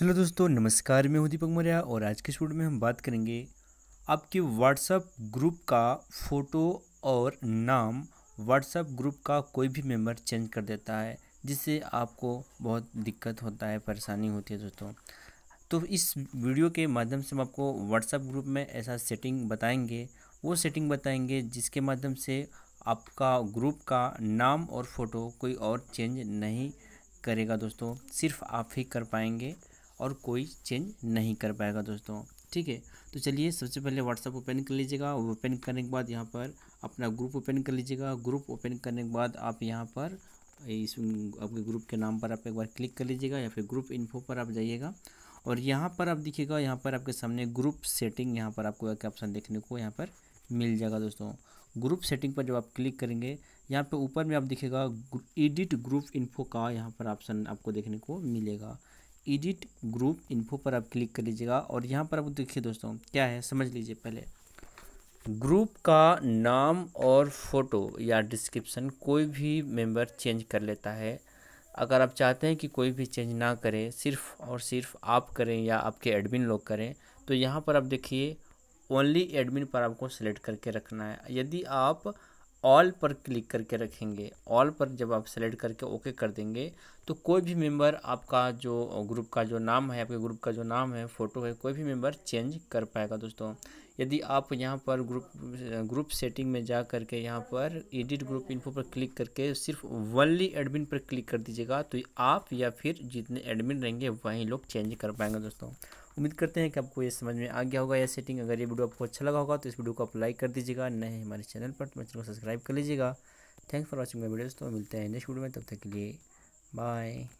hello दोस्तों नमस्कार मैं हूं दीपक मौर्या और आज के शूट में हम बात करेंगे आपके व्हाट्सएप ग्रुप का फ़ोटो और नाम व्हाट्सएप ग्रुप का कोई भी मेंबर चेंज कर देता है जिससे आपको बहुत दिक्कत होता है परेशानी होती है दोस्तों तो इस वीडियो के माध्यम से हम आपको व्हाट्सएप ग्रुप में ऐसा सेटिंग बताएंगे वो सेटिंग बताएंगे जिसके माध्यम से आपका ग्रुप का नाम और फ़ोटो कोई और चेंज नहीं करेगा दोस्तों सिर्फ आप ही कर पाएंगे और कोई चेंज नहीं कर पाएगा दोस्तों ठीक है तो चलिए सबसे पहले व्हाट्सअप ओपन कर लीजिएगा ओपन करने के बाद यहाँ पर अपना ग्रुप ओपन कर लीजिएगा ग्रुप ओपन करने के बाद आप यहाँ पर इस आपके ग्रुप के नाम पर आप एक बार क्लिक कर लीजिएगा या फिर ग्रुप इन्फो पर आप जाइएगा और यहाँ पर आप देखिएगा यहाँ पर आपके सामने ग्रुप सेटिंग यहाँ पर आपको एक ऑप्शन देखने को यहाँ पर मिल जाएगा दोस्तों ग्रुप सेटिंग पर जब आप क्लिक करेंगे यहाँ पर ऊपर में आप देखिएगा एडिट ग्रुप इन्फो का यहाँ पर ऑप्शन आपको देखने को मिलेगा एडिट ग्रुप इन्फो पर आप क्लिक कर लीजिएगा और यहाँ पर आप देखिए दोस्तों क्या है समझ लीजिए पहले ग्रुप का नाम और फोटो या डिस्क्रिप्शन कोई भी मेंबर चेंज कर लेता है अगर आप चाहते हैं कि कोई भी चेंज ना करें सिर्फ और सिर्फ आप करें या आपके एडमिन लोग करें तो यहाँ पर आप देखिए ओनली एडमिन पर आपको सेलेक्ट करके रखना है यदि आप ऑल पर क्लिक करके रखेंगे ऑल पर जब आप सेलेक्ट करके ओके कर देंगे तो कोई भी मेंबर आपका जो ग्रुप का जो नाम है आपके ग्रुप का जो नाम है फ़ोटो है कोई भी मेंबर चेंज कर पाएगा दोस्तों यदि आप यहाँ पर ग्रुप ग्रुप सेटिंग में जा करके यहाँ पर एडिट ग्रुप इन्फो पर क्लिक करके सिर्फ वनली एडमिन पर क्लिक कर दीजिएगा तो आप या फिर जितने एडमिन रहेंगे वहीं लोग चेंज कर पाएंगे दोस्तों उम्मीद करते हैं कि आपको ये समझ में आ गया होगा यह सेटिंग अगर ये वीडियो आपको अच्छा लगा होगा तो इस वीडियो को आप लाइक कर दीजिएगा नए हमारे चैनल पर तो चैनल को सब्सक्राइब कर लीजिएगा thanks for watching my videos तो मिलते हैं नेक्स्ट वीडियो में तब तक के लिए बाय